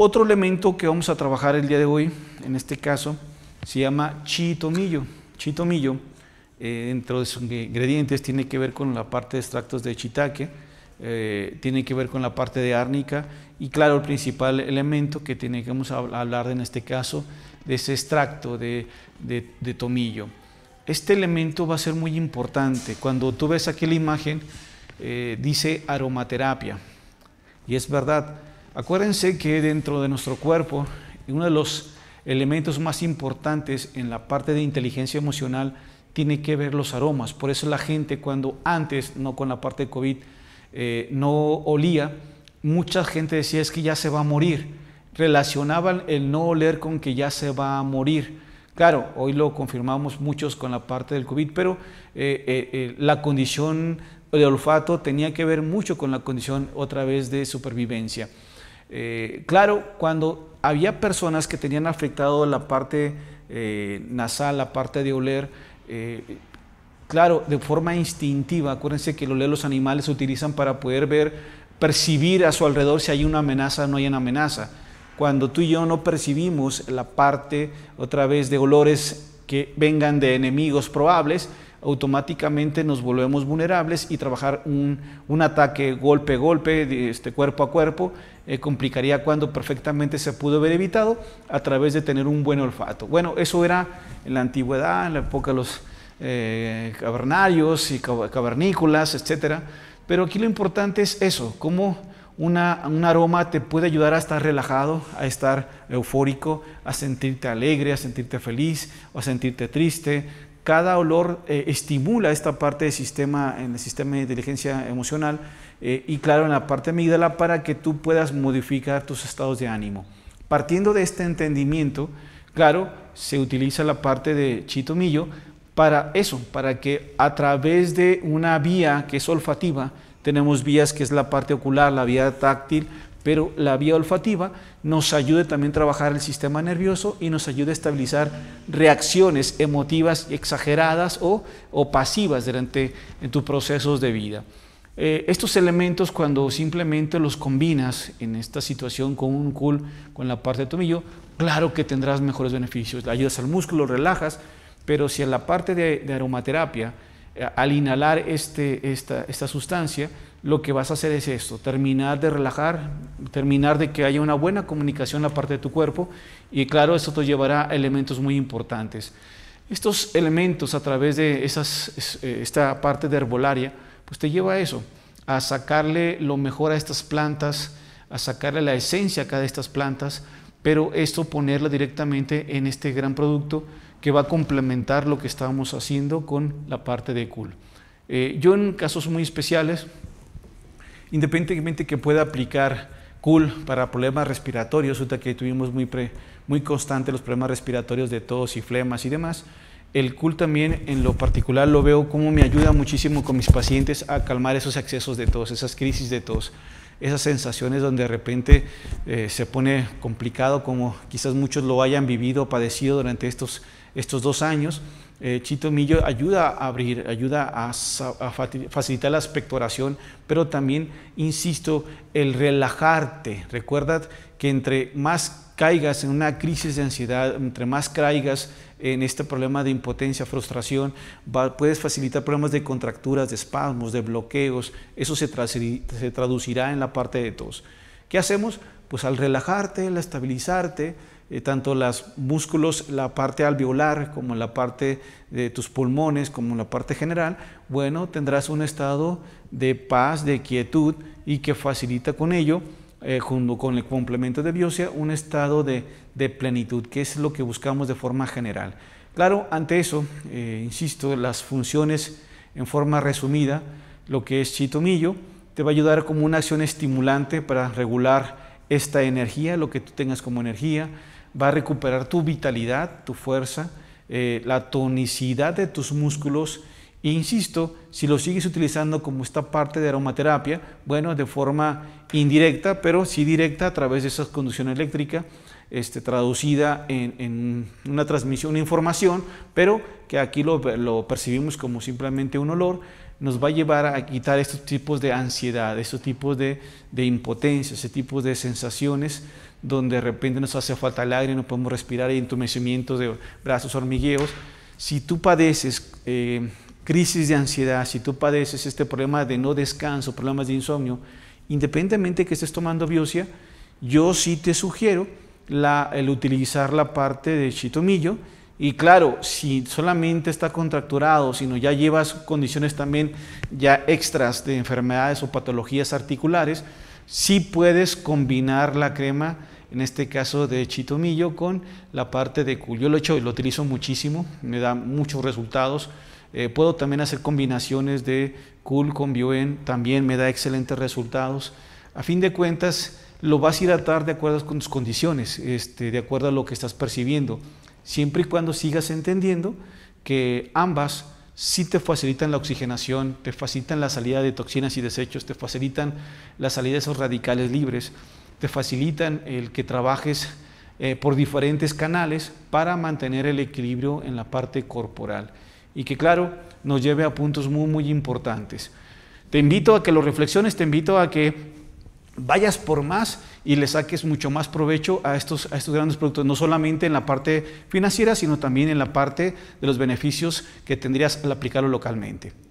Otro elemento que vamos a trabajar el día de hoy, en este caso, se llama chitomillo. Chitomillo, eh, dentro de sus ingredientes, tiene que ver con la parte de extractos de chitaque, eh, tiene que ver con la parte de árnica y claro, el principal elemento que tenemos que hablar en este caso de ese extracto de, de, tomillo. Este elemento va a ser muy importante. Cuando tú ves aquí la imagen, eh, dice aromaterapia. Y es verdad, Acuérdense que dentro de nuestro cuerpo, uno de los elementos más importantes en la parte de inteligencia emocional tiene que ver los aromas. Por eso la gente cuando antes, no con la parte de COVID, eh, no olía, mucha gente decía es que ya se va a morir. Relacionaban el no oler con que ya se va a morir. Claro, hoy lo confirmamos muchos con la parte del COVID, pero eh, eh, la condición de olfato tenía que ver mucho con la condición otra vez de supervivencia. Eh, claro, cuando había personas que tenían afectado la parte eh, nasal, la parte de oler, eh, claro, de forma instintiva, acuérdense que el oler los animales utilizan para poder ver, percibir a su alrededor si hay una amenaza o no hay una amenaza. Cuando tú y yo no percibimos la parte, otra vez, de olores que vengan de enemigos probables, automáticamente nos volvemos vulnerables y trabajar un, ataque golpe golpe, este, cuerpo a cuerpo, eh, complicaría cuando perfectamente se pudo haber evitado a través de tener un buen olfato. Bueno, eso era en la antigüedad, en la época de los eh, cavernarios y cavernícolas, etc. Pero aquí lo importante es eso, cómo un aroma te puede ayudar a estar relajado, a estar eufórico, a sentirte alegre, a sentirte feliz o a sentirte triste, cada olor eh, estimula esta parte del sistema, en el sistema de inteligencia emocional eh, y claro en la parte amígdala para que tú puedas modificar tus estados de ánimo. Partiendo de este entendimiento, claro, se utiliza la parte de chitomillo para eso, para que a través de una vía que es olfativa, tenemos vías que es la parte ocular, la vía táctil, pero la vía olfativa nos ayude también a trabajar el sistema nervioso y nos ayude a estabilizar reacciones emotivas exageradas o, pasivas durante en tus procesos de vida. Eh, estos elementos cuando simplemente los combinas en esta situación con un cool, con la parte de tomillo, claro que tendrás mejores beneficios. Ayudas al músculo, relajas, pero si en la parte de, aromaterapia, eh, al inhalar este, esta sustancia, lo que vas a hacer es esto, terminar de relajar, terminar de que haya una buena comunicación en la parte de tu cuerpo y claro, esto te llevará a elementos muy importantes. Estos elementos a través de esas, eh, esta parte de herbolaria, pues te lleva a eso, a sacarle lo mejor a estas plantas, a sacarle la esencia a cada de estas plantas, pero esto ponerla directamente en este gran producto que va a complementar lo que estábamos haciendo con la parte de cool. Eh, yo en casos muy especiales, independientemente que pueda aplicar cool para problemas respiratorios, resulta que tuvimos muy, constante los problemas respiratorios de tos y flemas y demás, el cool también en lo particular lo veo como me ayuda muchísimo con mis pacientes a calmar esos accesos de tos, esas crisis de tos, esas sensaciones donde de repente eh, se pone complicado como quizás muchos lo hayan vivido o padecido durante estos dos años eh, Chito Millo ayuda a abrir, ayuda a, facilitar la expectoración, pero también, insisto, el relajarte. Recuerda que entre más caigas en una crisis de ansiedad, entre más caigas en este problema de impotencia, frustración, puedes facilitar problemas de contracturas, de espasmos, de bloqueos. Eso se, se traducirá en la parte de tos. ¿Qué hacemos? Pues al relajarte, al estabilizarte, eh, tanto los músculos, la parte alveolar, como la parte de tus pulmones, como la parte general, bueno, tendrás un estado de paz, de quietud y que facilita con ello, eh, junto con el complemento de biosia, un estado de, plenitud, que es lo que buscamos de forma general. Claro, ante eso, eh, insisto, las funciones en forma resumida, lo que es chitomillo, te va a ayudar como una acción estimulante para regular esta energía, lo que tú tengas como energía, va a recuperar tu vitalidad, tu fuerza, eh, la tonicidad de tus músculos. insisto, si lo sigues utilizando como esta parte de aromaterapia, bueno, de forma indirecta, pero sí directa a través de esa conducción eléctrica, este, traducida en, una transmisión, una información, pero que aquí lo, percibimos como simplemente un olor, nos va a llevar a quitar estos tipos de ansiedad, estos tipos de, de impotencia, ese tipo de sensaciones donde de repente nos hace falta el aire, no podemos respirar, hay entumecimientos de brazos, hormigueos. Si tú padeces eh, crisis de ansiedad, si tú padeces este problema de no descanso, problemas de insomnio, independientemente que estés tomando Biosia yo sí te sugiero el utilizar la parte de chitomillo. Y claro, si solamente está contracturado, sino ya llevas condiciones también ya extras de enfermedades o patologías articulares, Sí puedes combinar la crema, en este caso de chitomillo, con la parte de cool. Yo lo he hecho y lo utilizo muchísimo, me da muchos resultados. Eh, puedo también hacer combinaciones de cool con bioen, también me da excelentes resultados. A fin de cuentas, lo vas a hidratar de acuerdo con tus condiciones, este, de acuerdo a lo que estás percibiendo, siempre y cuando sigas entendiendo que ambas si te facilitan la oxigenación, te facilitan la salida de toxinas y desechos, te facilitan la salida de esos radicales libres, te facilitan el que trabajes eh, por diferentes canales para mantener el equilibrio en la parte corporal y que claro nos lleve a puntos muy muy importantes. Te invito a que lo reflexiones, te invito a que vayas por más y le saques mucho más provecho a estos, grandes productos, no solamente en la parte financiera, sino también en la parte de los beneficios que tendrías al aplicarlo localmente.